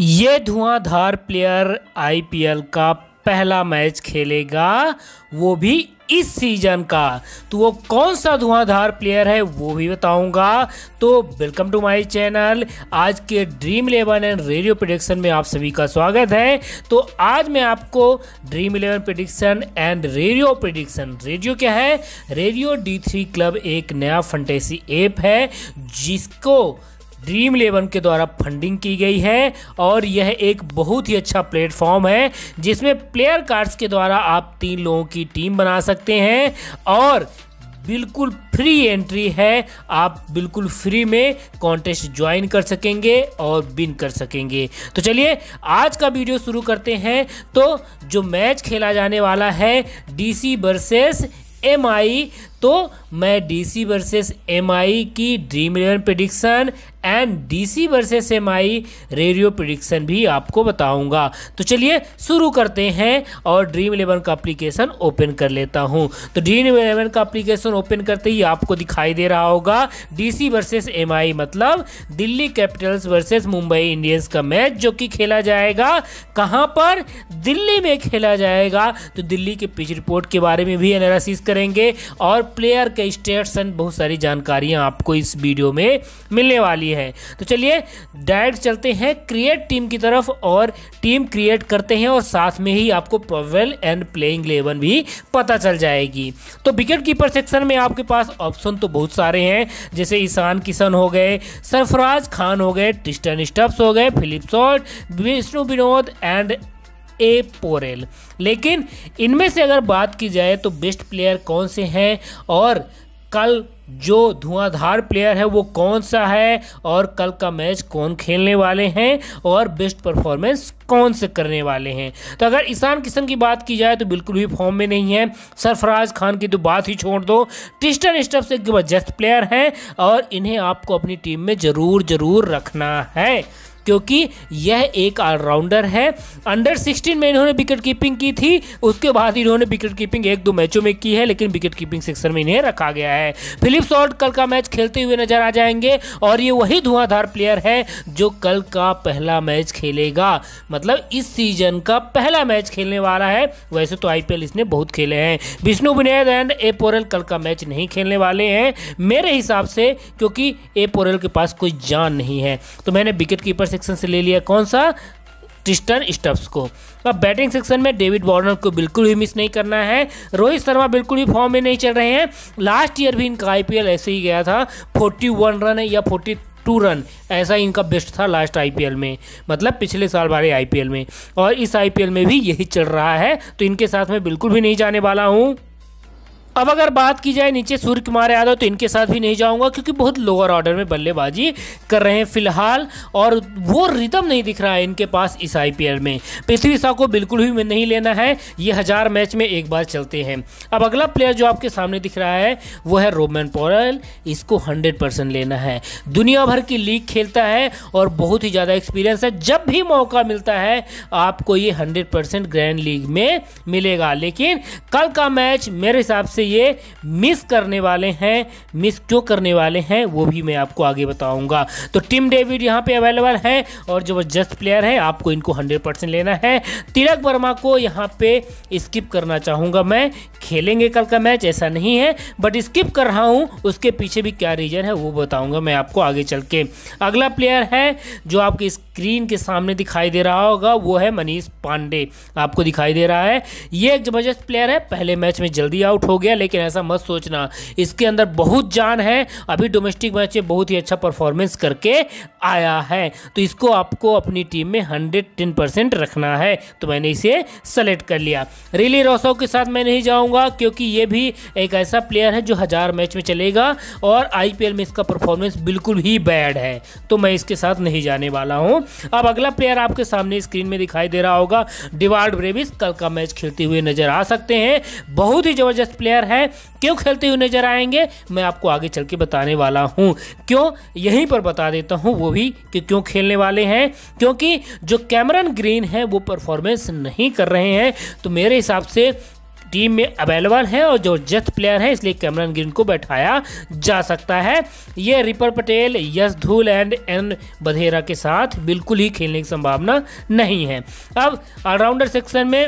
ये धुआंधार player IPL का पहला मैच खेलेगा वो भी इस सीजन का तो वो कौन सा धुआंधार प्लेयर है वो भी बताऊंगा तो वेलकम टू माय चैनल आज के Dream Eleven and radio prediction में आप सभी का स्वागत है तो आज मैं आपको Dream Eleven prediction and radio prediction radio क्या है रेडियो डी थ्री क्लब एक नया फंटेसी ऐप है जिसको ड्रीम इलेवन के द्वारा फंडिंग की गई है और यह एक बहुत ही अच्छा प्लेटफॉर्म है जिसमें प्लेयर कार्ड्स के द्वारा आप तीन लोगों की टीम बना सकते हैं और बिल्कुल फ्री एंट्री है आप बिल्कुल फ्री में कॉन्टेस्ट ज्वाइन कर सकेंगे और विन कर सकेंगे तो चलिए आज का वीडियो शुरू करते हैं तो जो मैच खेला जाने वाला है डीसी वर्सेस एम आई तो मैं डीसी वर्सेस एमआई की Dream Eleven prediction and DC versus MI radio prediction भी आपको बताऊंगा तो चलिए शुरू करते हैं और ड्रीम इलेवन का एप्लीकेशन ओपन कर लेता हूं तो ड्रीम इलेवन का एप्लीकेशन ओपन करते ही आपको दिखाई दे रहा होगा डीसी वर्सेस एमआई मतलब Delhi Capitals versus Mumbai Indians का मैच जो कि खेला जाएगा कहाँ पर दिल्ली में खेला जाएगा तो दिल्ली के पिच रिपोर्ट के बारे में भी एनालिसिस करेंगे और प्लेयर के स्टेट्स एंड बहुत सारी जानकारियां आपको इस वीडियो में मिलने वाली है तो चलिए डायरेक्ट चलते हैं क्रिएट टीम की तरफ और टीम क्रिएट करते हैं और साथ में ही आपको प्रोवेल एंड प्लेइंग इलेवन भी पता चल जाएगी तो विकेट कीपर सेक्शन में आपके पास ऑप्शन तो बहुत सारे हैं जैसे ईशान किशन हो गए सरफराज खान हो गए टिस्टन स्टप्स हो गए Philip Salt Vishnu Vinod and A Porel लेकिन इनमें से अगर बात की जाए तो बेस्ट प्लेयर कौन से हैं और कल जो धुआंधार प्लेयर है वो कौन सा है और कल का मैच कौन खेलने वाले हैं और बेस्ट परफॉर्मेंस कौन से करने वाले हैं तो अगर ईशान किशन की बात की जाए तो बिल्कुल भी फॉर्म में नहीं है सरफराज खान की तो बात ही छोड़ दो टिस्टन स्टफ से जबरदस्त प्लेयर हैं और इन्हें आपको अपनी टीम में ज़रूर ज़रूर रखना है क्योंकि यह एक ऑलराउंडर है अंडर 16 में इन्होंने विकेट कीपिंग की थी उसके बाद इन्होंने विकेट कीपिंग एक दो मैचों में की है लेकिन विकेट कीपिंग सेक्शन में इन्हें रखा गया है फिलिप सॉल्ट कल का मैच खेलते हुए नजर आ जाएंगे और ये वही धुआंधार प्लेयर है जो कल का पहला मैच खेलेगा मतलब इस सीजन का पहला मैच खेलने वाला है वैसे तो आई इसने बहुत खेले हैं विष्णु बुनियाद एंड ए पोरल कल का मैच नहीं खेलने वाले हैं मेरे हिसाब से क्योंकि ए पोरल के पास कोई जान नहीं है तो मैंने विकेट कीपर से सेक्शन से ले लिया कौन सा ट्रिस्टन स्टब्स को अब बैटिंग सेक्शन में डेविड वार्नर को बिल्कुल भी मिस नहीं करना है रोहित शर्मा बिल्कुल भी फॉर्म में नहीं चल रहे हैं लास्ट ईयर भी इनका आई ऐसे ही गया था 41 रन या फोर्टी टू रन ऐसा इनका बेस्ट था लास्ट आईपीएल में मतलब पिछले साल वाले आईपीएल में और इस आईपीएल में भी यही चल रहा है तो इनके साथ मैं बिल्कुल भी नहीं जाने वाला हूँ अब अगर बात की जाए नीचे सूर्य कुमार यादव तो इनके साथ भी नहीं जाऊंगा क्योंकि बहुत लोअर ऑर्डर में बल्लेबाजी कर रहे हैं फिलहाल और वो रिदम नहीं दिख रहा है इनके पास इस आईपीएल में पृथ्वी शाह को बिल्कुल भी नहीं लेना है ये हज़ार मैच में एक बार चलते हैं अब अगला प्लेयर जो आपके सामने दिख रहा है वो है रोमन पोरल इसको हंड्रेड परसेंट लेना है दुनिया भर की लीग खेलता है और बहुत ही ज़्यादा एक्सपीरियंस है जब भी मौका मिलता है आपको ये हंड्रेड ग्रैंड लीग में मिलेगा लेकिन कल का मैच मेरे हिसाब से से ये मिस करने वाले हैं मिस क्यों करने वाले हैं वो भी मैं आपको आगे बताऊंगा तो टिम डेविड यहाँ पे अवेलेबल है और ज़बरदस्त प्लेयर है आपको इनको हंड्रेड परसेंट लेना है तिलक वर्मा को यहाँ पे स्किप करना चाहूँगा मैं खेलेंगे कल का मैच ऐसा नहीं है बट स्किप कर रहा हूँ उसके पीछे भी क्या रीज़न है वो बताऊँगा मैं आपको आगे चल के अगला प्लेयर है जो आपके स्क्रीन के सामने दिखाई दे रहा होगा वो है मनीष पांडे आपको दिखाई दे रहा है ये एक ज़बरदस्त प्लेयर है पहले मैच में जल्दी आउट हो गया गया लेकिन ऐसा मत सोचना इसके अंदर बहुत जान है अभी डोमेस्टिक मैच में बहुत ही अच्छा परफॉर्मेंस करके आया है तो इसको आपको अपनी टीम में हंड्रेड टेन परसेंट रखना है तो मैंने इसे सेलेक्ट कर लिया रिली रोसो के साथ मैं नहीं जाऊँगा क्योंकि ये भी एक ऐसा प्लेयर है जो हज़ार मैच में चलेगा और आई में इसका परफॉर्मेंस बिल्कुल ही बैड है तो मैं इसके साथ नहीं जाने वाला हूँ अब अगला प्लेयर आपके सामने स्क्रीन में दिखाई दे रहा होगा डिवाल्ड ब्रेविस कल का मैच खेलते हुए नजर आ सकते हैं बहुत ही ज़बरदस्त प्लेयर प्लेयर है क्यों खेलते हुए नजर आएंगे मैं आपको आगे चल के बताने वाला हूँ क्यों यहीं पर बता देता हूँ वो भी कि क्यों खेलने वाले हैं क्योंकि जो कैमरन ग्रीन है वो परफॉर्मेंस नहीं कर रहे हैं तो मेरे हिसाब से टीम में अवेलेबल है और जो जथ प्लेयर है इसलिए कैमरन ग्रीन को बैठाया जा सकता है ये रिपर पटेल यश धूल एंड एन बधेरा के साथ बिल्कुल ही खेलने की संभावना नहीं है अब ऑलराउंडर सेक्शन में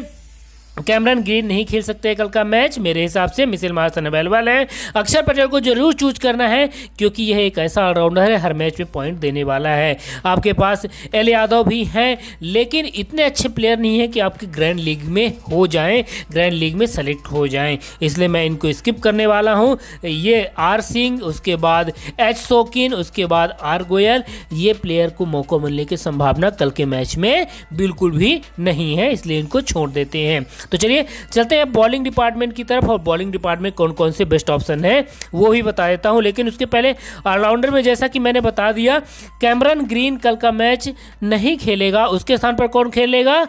तो कैमरन ग्रीन नहीं खेल सकते कल का मैच मेरे हिसाब से मिसेल मार्सन अवेलेबल है अक्षर पटेल को जरूर चूज करना है क्योंकि यह एक ऐसा ऑलराउंडर है हर मैच में पॉइंट देने वाला है आपके पास एल यादव भी हैं लेकिन इतने अच्छे प्लेयर नहीं है कि आपके ग्रैंड लीग में हो जाएं ग्रैंड लीग में सेलेक्ट हो जाएं इसलिए मैं इनको स्किप करने वाला हूँ ये आर सिंह उसके बाद एच सोकिन उसके बाद आर गोयल ये प्लेयर को मौका मिलने की संभावना कल के मैच में बिल्कुल भी नहीं है इसलिए इनको छोड़ देते हैं तो चलिए चलते हैं बॉलिंग डिपार्टमेंट की तरफ और बॉलिंग डिपार्टमेंट कौन कौन से बेस्ट ऑप्शन है वो भी बता देता हूँ लेकिन उसके पहले ऑलराउंडर में जैसा कि मैंने बता दिया कैमरन ग्रीन कल का मैच नहीं खेलेगा उसके स्थान पर कौन खेलेगा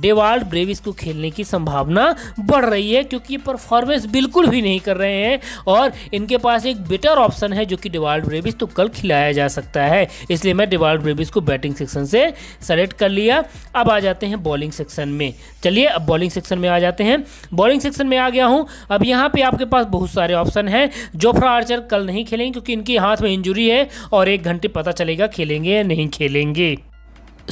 डेवाल्ड ब्रेविस को खेलने की संभावना बढ़ रही है क्योंकि ये परफॉर्मेंस बिल्कुल भी नहीं कर रहे हैं और इनके पास एक बेटर ऑप्शन है जो कि डिवाल्ड ब्रेविस तो कल खिलाया जा सकता है इसलिए मैं डिवाल्ड ब्रेविस को बैटिंग सेक्शन से सेलेक्ट कर लिया अब आ जाते हैं बॉलिंग सेक्शन में चलिए अब बॉलिंग सेक्शन सेक्शन में आ जाते हैं बॉलिंग सेक्शन में आ गया हूँ अब यहाँ पर आपके पास बहुत सारे ऑप्शन हैं जोफ्रा आर्चर कल नहीं खेलेंगे क्योंकि इनके हाथ में इंजुरी है और एक घंटे पता चलेगा खेलेंगे या नहीं खेलेंगे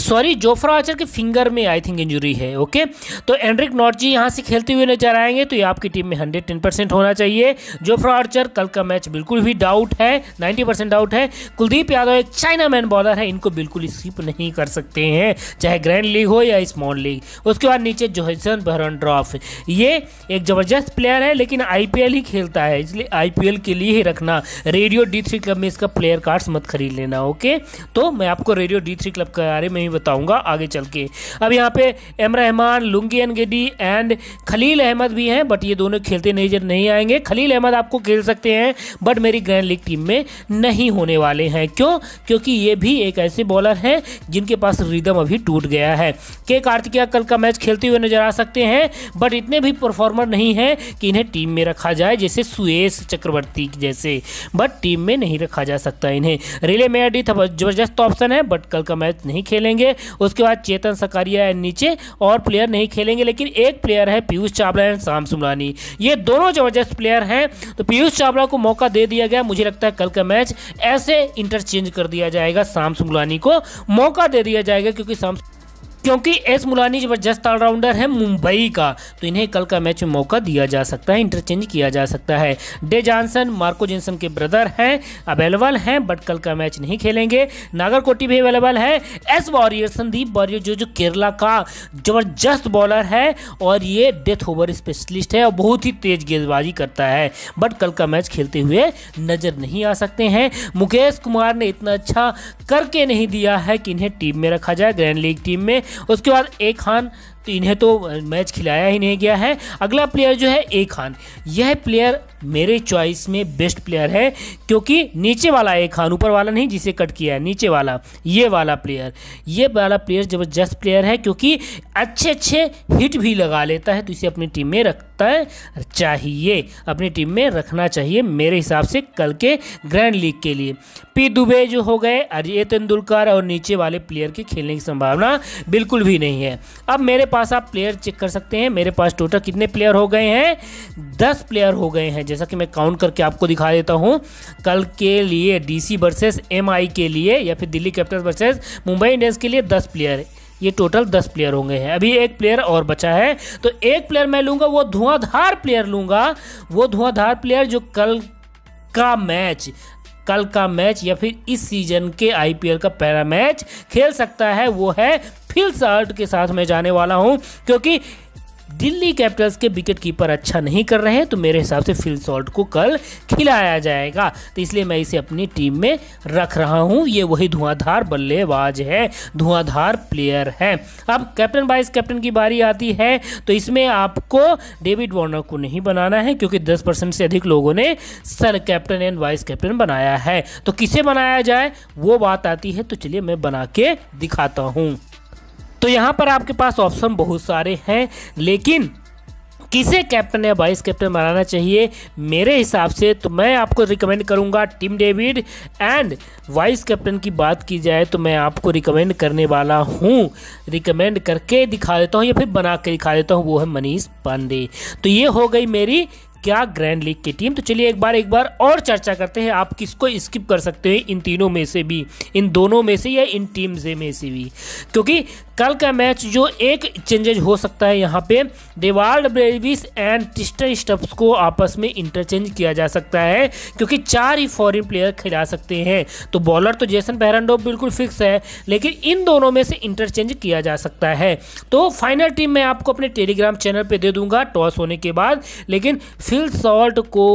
सॉरी जोफ्रा आर्चर के फिंगर में आई थिंक इंजरी है ओके तो एंड्रिक नॉटजी यहाँ से खेलते हुए नजर आएंगे तो ये आपकी टीम में हंड्रेड टेन परसेंट होना चाहिए जोफ्रा आर्चर कल का मैच बिल्कुल भी डाउट है नाइन्टी परसेंट डाउट है कुलदीप यादव एक चाइना मैन बॉलर है इनको बिल्कुल स्किप नहीं कर सकते हैं चाहे ग्रैंड लीग हो या स्मॉल लीग उसके बाद नीचे जोहसन बहरन ड्रॉफ ये एक ज़बरदस्त प्लेयर है लेकिन आई ही खेलता है इसलिए आई के लिए ही रखना रेडियो डी क्लब में इसका प्लेयर कार्ड्स मत खरीद लेना ओके तो मैं आपको रेडियो डी क्लब के बारे में नहीं बताऊंगा आगे चल के अब यहाँ पे M Rahman Lungi Ngidi and Khaleel Ahmed भी हैं बट ये दोनों खेलते नजर नहीं आएंगे खलील अहमद आपको खेल सकते हैं बट मेरी ग्रैंड लीग टीम में नहीं होने वाले हैं क्यों क्योंकि ये भी एक ऐसे बॉलर हैं जिनके पास रिदम अभी टूट गया है के कार्तिकिया कल का मैच खेलते हुए नजर आ सकते हैं बट इतने भी परफॉर्मर नहीं हैं कि इन्हें टीम में रखा जाए जैसे सुयेश चक्रवर्ती जैसे बट टीम में नहीं रखा जा सकता इन्हें रिले मेडी जबरदस्त ऑप्शन है बट कल का मैच नहीं खेलेंगे जाएंगे उसके बाद चेतन सकारिया है नीचे और प्लेयर नहीं खेलेंगे लेकिन एक प्लेयर है पीयूष चावला एंड शाम सुमरानी ये दोनों ज़बरदस्त प्लेयर हैं तो पीयूष चावला को मौका दे दिया गया मुझे लगता है कल का मैच ऐसे इंटरचेंज कर दिया जाएगा शाम सुमरानी को मौका दे दिया जाएगा क्योंकि शाम क्योंकि एस मुलानी जबरदस्त ऑलराउंडर है मुंबई का तो इन्हें कल का मैच में मौका दिया जा सकता है इंटरचेंज किया जा सकता है डे जॉनसन मार्को जेनसन के ब्रदर हैं अवेलेबल हैं बट कल का मैच नहीं खेलेंगे नागरकोटी भी अवेलेबल है एस वॉरियर संदीप वॉरियर जो जो केरला का जबरदस्त बॉलर है और ये डेथ ओवर स्पेशलिस्ट है और बहुत ही तेज गेंदबाजी करता है बट कल का मैच खेलते हुए नज़र नहीं आ सकते हैं मुकेश कुमार ने इतना अच्छा करके नहीं दिया है कि इन्हें टीम में रखा जाए ग्रैंड लीग टीम में उसके बाद ए खान तो इन्हें तो मैच खिलाया ही नहीं गया है अगला प्लेयर जो है ए खान यह प्लेयर मेरे चॉइस में बेस्ट प्लेयर है क्योंकि नीचे वाला एक खान हाँ, ऊपर वाला नहीं जिसे कट किया है नीचे वाला ये वाला प्लेयर ये वाला प्लेयर ज़बरदस्त प्लेयर है क्योंकि अच्छे अच्छे हिट भी लगा लेता है तो इसे अपनी टीम में रखता है चाहिए अपनी टीम में रखना चाहिए मेरे हिसाब से कल के ग्रैंड लीग के लिए पी दुबे जो हो गए अजय तेंदुलकर और नीचे वाले प्लेयर के खेलने की संभावना बिल्कुल भी नहीं है अब मेरे पास आप प्लेयर चेक कर सकते हैं मेरे पास टोटल कितने प्लेयर हो गए हैं दस प्लेयर हो गए हैं जैसा कि मैं काउंट करके आपको दिखा देता हूँ कल के लिए डीसी वर्सेस एमआई के लिए या फिर Delhi Capital versus Mumbai Indians के लिए दस प्लेयर है ये टोटल दस प्लेयर होंगे हैं अभी एक प्लेयर और बचा है तो एक प्लेयर मैं लूँगा वो धुआंधार प्लेयर लूँगा वो धुआंधार प्लेयर जो कल का मैच कल का मैच या फिर इस सीजन के आईपीएल का पहला मैच खेल सकता है वो है फिल शर्ट के साथ मैं जाने वाला हूं क्योंकि दिल्ली कैपिटल्स के विकेट कीपर अच्छा नहीं कर रहे हैं तो मेरे हिसाब से फिल सॉल्ट को कल खिलाया जाएगा तो इसलिए मैं इसे अपनी टीम में रख रहा हूँ ये वही धुआंधार बल्लेबाज है धुआंधार प्लेयर है अब कैप्टन वाइस कैप्टन की बारी आती है तो इसमें आपको डेविड वार्नर को नहीं बनाना है क्योंकि दस परसेंट से अधिक लोगों ने sir captain and vice captain बनाया है तो किसे बनाया जाए वो बात आती है तो चलिए मैं बना के दिखाता हूँ तो यहाँ पर आपके पास ऑप्शन बहुत सारे हैं लेकिन किसे कैप्टन या वाइस कैप्टन बनाना चाहिए मेरे हिसाब से तो मैं आपको रिकमेंड करूंगा Tim David and vice captain की बात की जाए तो मैं आपको रिकमेंड करने वाला हूं रिकमेंड करके दिखा देता हूं या फिर बना के दिखा देता हूं वो है मनीष पांडे तो ये हो गई मेरी क्या ग्रैंड लीग की टीम तो चलिए एक बार एक बार और चर्चा करते हैं आप किसको स्किप कर सकते हैं इन तीनों में से भी इन दोनों में से या इन टीम्स में से भी क्योंकि कल का मैच जो एक चेंजेज हो सकता है यहाँ पे Dewald Brevis and Tristan Stubbs को आपस में इंटरचेंज किया जा सकता है क्योंकि चार ही फॉरेन प्लेयर खिला सकते हैं तो बॉलर तो जेसन पैरनडो बिल्कुल फिक्स है लेकिन इन दोनों में से इंटरचेंज किया जा सकता है तो फाइनल टीम मैं आपको अपने टेलीग्राम चैनल पर दे दूंगा टॉस होने के बाद लेकिन सिल्ट सॉल्ट को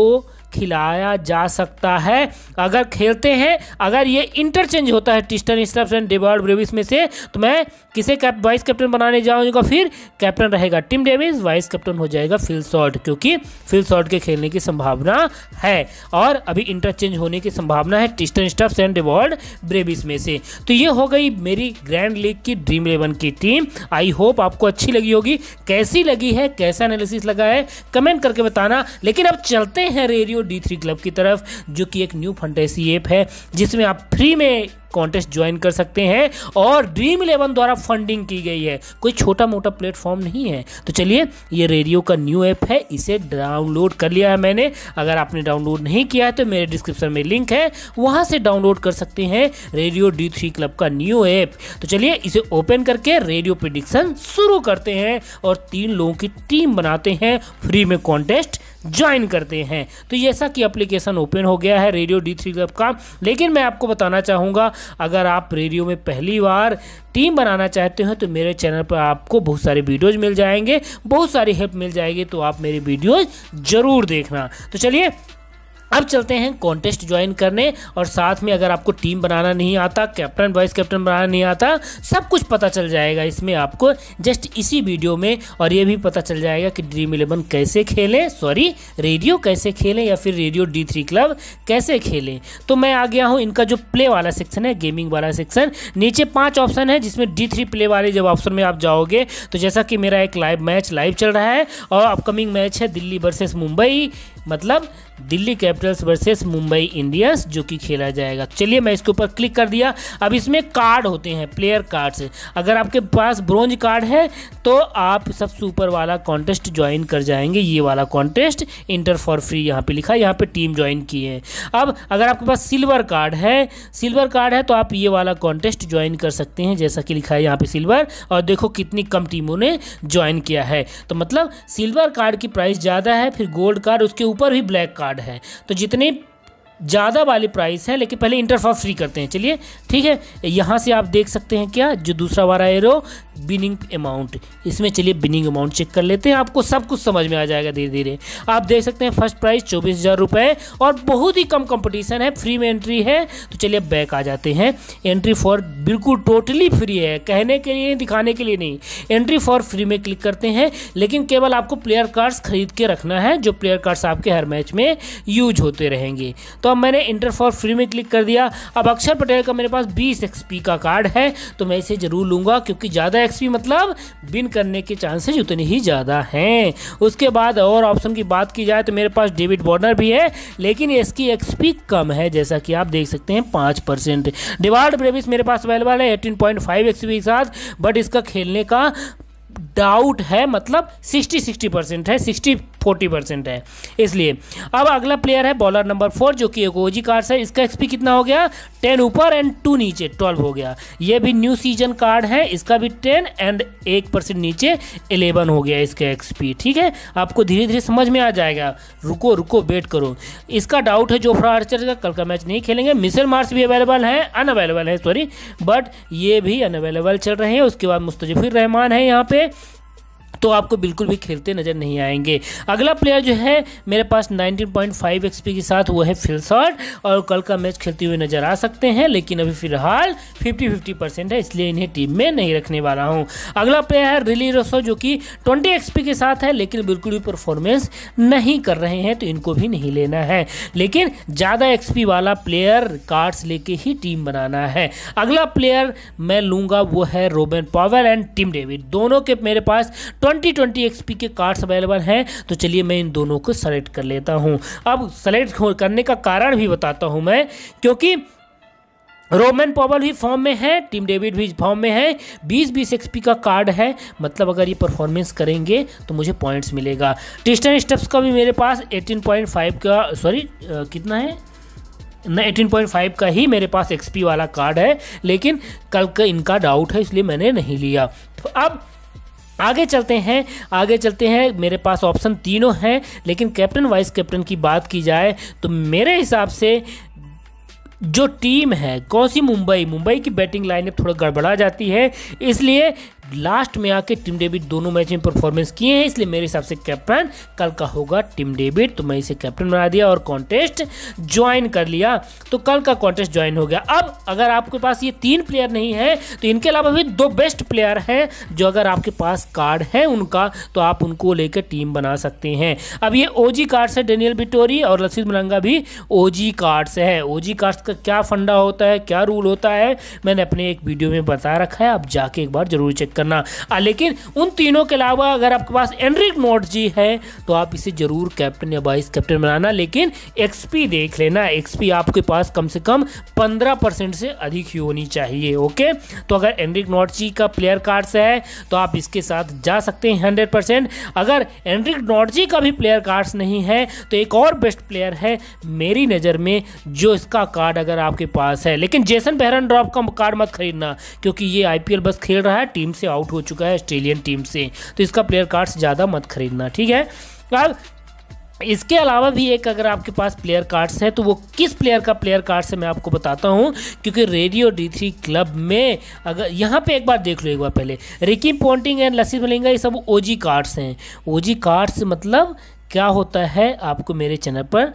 खिलाया जा सकता है अगर खेलते हैं अगर ये इंटरचेंज होता है Tristan Stubbs and Dewald Brevis में से तो मैं किसे कैप वाइस कैप्टन बनाने जाऊँगा फिर कैप्टन रहेगा टिम डेविस वाइस कैप्टन हो जाएगा फिल शॉर्ट क्योंकि फिल शॉर्ट के खेलने की संभावना है और अभी इंटरचेंज होने की संभावना है Tristan Stubbs and Dewald Brevis में से तो ये हो गई मेरी ग्रैंड लीग की ड्रीम इलेवन की टीम आई होप आपको अच्छी लगी होगी कैसी लगी है कैसा एनालिसिस लगा है कमेंट करके बताना लेकिन अब चलते हैं रेडियो डी थ्री क्लब की तरफ जो कि एक न्यू फंटेसी ऐप है जिसमें आप फ्री में कॉन्टेस्ट ज्वाइन कर सकते हैं और ड्रीम इलेवन द्वारा फंडिंग की गई है कोई छोटा मोटा प्लेटफॉर्म नहीं है तो चलिए ये रेडियो का न्यू ऐप है इसे डाउनलोड कर लिया है मैंने अगर आपने डाउनलोड नहीं किया है तो मेरे डिस्क्रिप्शन में लिंक है वहाँ से डाउनलोड कर सकते हैं रेडियो डी थ्री क्लब का न्यू ऐप तो चलिए इसे ओपन करके रेडियो प्रिडिक्शन शुरू करते हैं और तीन लोगों की टीम बनाते हैं फ्री में कॉन्टेस्ट ज्वाइन करते हैं तो जैसा कि एप्लीकेशन ओपन हो गया है रेडियो डी थ्री क्लब का लेकिन मैं आपको बताना चाहूँगा अगर आप रेडियो में पहली बार टीम बनाना चाहते हैं तो मेरे चैनल पर आपको बहुत सारे वीडियोज मिल जाएंगे बहुत सारी हेल्प मिल जाएगी तो आप मेरी वीडियोज ज़रूर देखना तो चलिए अब चलते हैं कॉन्टेस्ट ज्वाइन करने और साथ में अगर आपको टीम बनाना नहीं आता कैप्टन वाइस कैप्टन बनाना नहीं आता सब कुछ पता चल जाएगा इसमें आपको जस्ट इसी वीडियो में और ये भी पता चल जाएगा कि ड्रीम इलेवन कैसे खेलें सॉरी रेडियो कैसे खेलें या फिर रेडियो डी थ्री क्लब कैसे खेलें तो मैं आ गया हूँ इनका जो प्ले वाला सेक्शन है गेमिंग वाला सेक्शन नीचे पाँच ऑप्शन है जिसमें डी थ्री प्ले वाले जब ऑप्शन में आप जाओगे तो जैसा कि मेरा एक लाइव मैच लाइव चल रहा है और अपकमिंग मैच है दिल्ली वर्सेस मुंबई मतलब Delhi Capitals versus Mumbai Indians जो कि खेला जाएगा चलिए मैं इसके ऊपर क्लिक कर दिया अब इसमें कार्ड होते हैं प्लेयर कार्ड्स अगर आपके पास ब्रोंज कार्ड है तो आप सब सुपर वाला कॉन्टेस्ट ज्वाइन कर जाएंगे ये वाला कॉन्टेस्ट इंटर फॉर फ्री यहाँ पे लिखा है यहाँ पे टीम ज्वाइन की है अब अगर आपके पास सिल्वर कार्ड है सिल्वर कार्ड है तो आप ये वाला कॉन्टेस्ट ज्वाइन कर सकते हैं जैसा कि लिखा है यहाँ पे सिल्वर और देखो कितनी कम टीमों ने ज्वाइन किया है तो मतलब सिल्वर कार्ड की प्राइस ज़्यादा है फिर गोल्ड कार्ड उसके ऊपर भी ब्लैक कार्ड कार्ड है तो जितने ज़्यादा वाली प्राइस है लेकिन पहले इंटरफॉप फ्री करते हैं चलिए ठीक है यहाँ से आप देख सकते हैं क्या जो दूसरा वाला एरो बिनिंग अमाउंट इसमें चलिए बिनिंग अमाउंट चेक कर लेते हैं आपको सब कुछ समझ में आ जाएगा धीरे धीरे आप देख सकते हैं फर्स्ट प्राइस चौबीस हज़ार रुपये और बहुत ही कम कंपटीशन है फ्री में एंट्री है तो चलिए बैक आ जाते हैं एंट्री फॉर बिल्कुल टोटली फ्री है कहने के लिए दिखाने के लिए नहीं एंट्री फॉर फ्री में क्लिक करते हैं लेकिन केवल आपको प्लेयर कार्ड्स खरीद के रखना है जो प्लेयर कार्ड्स आपके हर मैच में यूज होते रहेंगे तो अब मैंने इंटर फॉर फ्री में क्लिक कर दिया अब अक्षर पटेल का मेरे पास बीस एक्सपी का कार्ड है तो मैं इसे ज़रूर लूँगा क्योंकि ज़्यादा टैक्स भी मतलब बिन करने के चांसेज उतने ही ज़्यादा हैं उसके बाद और ऑप्शन की बात की जाए तो मेरे पास डेविड बॉर्नर भी है लेकिन इसकी एक्सपी कम है जैसा कि आप देख सकते हैं पाँच परसेंट डिवाल्ड ब्रेविस मेरे पास अवेलेबल है एटीन पॉइंट फाइव एक्सपी के साथ बट इसका खेलने का डाउट है मतलब सिक्सटी सिक्सटी परसेंट है सिक्सटी फोर्टी परसेंट है इसलिए अब अगला प्लेयर है बॉलर नंबर फोर जो कि एकोजी कार्ड्स है इसका एक्सपी कितना हो गया टेन ऊपर एंड टू नीचे ट्वेल्व हो गया ये भी न्यू सीजन कार्ड है इसका भी टेन एंड एक परसेंट नीचे एलेवन हो गया इसका एक्सपी ठीक है आपको धीरे धीरे समझ में आ जाएगा रुको रुको वेट करो इसका डाउट है जोफ्रा आर्चर का कल का मैच नहीं खेलेंगे मिसल मार्स भी अवेलेबल है अनअवेलेबल है सॉरी बट ये भी अनअवेलेबल चल रहे हैं उसके बाद मुस्तफ़िर रहमान है यहाँ पे तो आपको बिल्कुल भी खेलते नज़र नहीं आएंगे अगला प्लेयर जो है मेरे पास 19.5 एक्सपी के साथ वो है फिलसॉट और कल का मैच खेलते हुए नज़र आ सकते हैं लेकिन अभी फिलहाल 50 50 परसेंट है इसलिए इन्हें टीम में नहीं रखने वाला हूँ अगला प्लेयर है रिली रसो जो कि 20 एक्सपी के साथ है लेकिन बिल्कुल भी परफॉर्मेंस नहीं कर रहे हैं तो इनको भी नहीं लेना है लेकिन ज़्यादा एक्सपी वाला प्लेयर कार्ड्स लेके ही टीम बनाना है अगला प्लेयर मैं लूँगा वो है Rovman Powell and Tim David दोनों के मेरे पास ट्वेंटी ट्वेंटी एक्सपी के कार्ड्स अवेलेबल हैं तो चलिए मैं इन दोनों को सेलेक्ट कर लेता हूँ अब सेलेक्ट करने का कारण भी बताता हूँ मैं क्योंकि रोमन पॉवल भी फॉर्म में है टीम डेविड भी फॉर्म में है 20 20 एक्सपी का कार्ड है मतलब अगर ये परफॉर्मेंस करेंगे तो मुझे पॉइंट्स मिलेगा टिस्टन स्टेप्स का भी मेरे पास 18.5 का सॉरी कितना है ना फाइव का ही मेरे पास एक्सपी वाला कार्ड है लेकिन कल का इनका डाउट है इसलिए मैंने नहीं लिया तो अब आगे चलते हैं आगे चलते हैं मेरे पास ऑप्शन तीनों हैं लेकिन कैप्टन वाइस कैप्टन की बात की जाए तो मेरे हिसाब से जो टीम है कौन सी मुंबई मुंबई की बैटिंग लाइनअप थोड़ा गड़बड़ा जाती है इसलिए लास्ट में आके टीम डेविड दोनों मैच में परफॉर्मेंस किए हैं इसलिए मेरे हिसाब से कैप्टन कल का होगा टीम डेविड तो मैं इसे कैप्टन बना दिया और कॉन्टेस्ट ज्वाइन कर लिया तो कल का कॉन्टेस्ट ज्वाइन हो गया अब अगर आपके पास ये तीन प्लेयर नहीं है तो इनके अलावा भी दो बेस्ट प्लेयर हैं जो अगर आपके पास कार्ड है उनका तो आप उनको लेकर टीम बना सकते हैं अब ये ओजी कार्ड्स है डेनियल बिटोरी और लसित मलंगा भी ओजी कार्ड्स है ओजी कार्ड्स का क्या फंडा होता है क्या रूल होता है मैंने अपने एक वीडियो में बता रखा है आप जाके एक बार जरूर चेक करना आ, लेकिन उन तीनों के अलावा अगर आपके पास एनरिक नोट जी है तो आप इसे ज़रूर कैप्टन या वाइस कैप्टन बनाना लेकिन एक्सपी देख लेना एक्सपी आपके पास कम से कम पंद्रह से अधिक ही होनी चाहिए ओके तो अगर एनरिक नोट जी का प्लेयर कार्ड से है तो आप इसके साथ जा सकते हैं हंड्रेड परसेंट अगर एनरिक नोट जी का भी प्लेयर कार्ड्स नहीं है तो एक और बेस्ट प्लेयर है मेरी नज़र में जो इसका कार्ड अगर आपके पास है लेकिन जेसन बहरन ड्रॉप का कार्ड मत खरीदना क्योंकि ये आईपीएल बस खेल रहा है टीम से आउट हो चुका है ऑस्ट्रेलियन टीम से तो इसका प्लेयर कार्ड्स ज़्यादा मत खरीदना ठीक है अब इसके अलावा भी एक अगर आपके पास प्लेयर कार्ड्स है तो वो किस प्लेयर का प्लेयर कार्ड से मैं आपको बताता हूँ क्योंकि रेडियो डी थ्री क्लब में अगर यहाँ पे एक बार देख लो एक बार पहले रिकी पोन्टिंग एंड लसी मलिंगा ये सब ओजी कार्ड्स हैं ओजी कार्ड्स मतलब क्या होता है आपको मेरे चैनल पर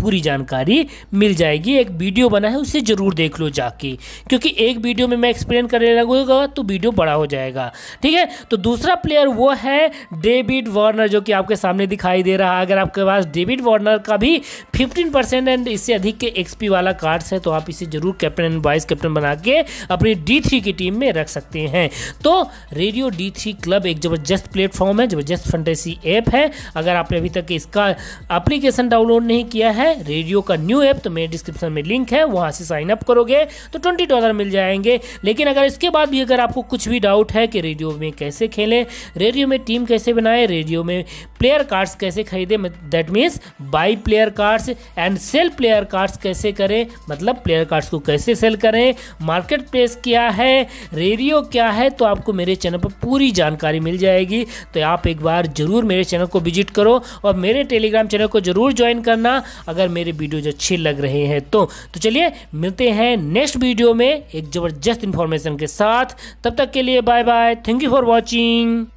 पूरी जानकारी मिल जाएगी एक वीडियो बना है उसे ज़रूर देख लो जाके क्योंकि एक वीडियो में मैं एक्सप्लेन करने लगूंगा तो वीडियो बड़ा हो जाएगा ठीक है तो दूसरा प्लेयर वो है डेविड वार्नर जो कि आपके सामने दिखाई दे रहा है अगर आपके पास डेविड वार्नर का भी फिफ्टीन परसेंट एंड इससे अधिक के एक्सपी वाला कार्ड्स है तो आप इसे ज़रूर कैप्टन एंड वाइस कैप्टन बना के अपनी डी थ्री की टीम में रख सकते हैं तो रेडियो डी थ्री क्लब एक ज़बरदस्त प्लेटफॉर्म है ज़बरदस्त फंटेसी ऐप है अगर आपने अभी तक तक इसका एप्लीकेशन डाउनलोड नहीं किया है रेडियो का न्यू ऐप तो मेरे डिस्क्रिप्शन में लिंक है वहाँ से साइन अप करोगे तो ट्वेंटी डॉलर मिल जाएंगे लेकिन अगर इसके बाद भी अगर आपको कुछ भी डाउट है कि रेडियो में कैसे खेलें रेडियो में टीम कैसे बनाए रेडियो में प्लेयर कार्ड्स कैसे खरीदे that means buy player cards and sell player cards कैसे करें मतलब प्लेयर कार्ड्स को कैसे सेल करें मार्केट प्लेस क्या है रेडियो क्या है तो आपको मेरे चैनल पर पूरी जानकारी मिल जाएगी तो आप एक बार ज़रूर मेरे चैनल को विजिट करो और और मेरे टेलीग्राम चैनल को जरूर ज्वाइन करना अगर मेरे जो अच्छे लग रहे हैं तो तो चलिए मिलते हैं नेक्स्ट वीडियो में एक ज़बरदस्त इन्फॉर्मेशन के साथ तब तक के लिए bye bye thank you for watching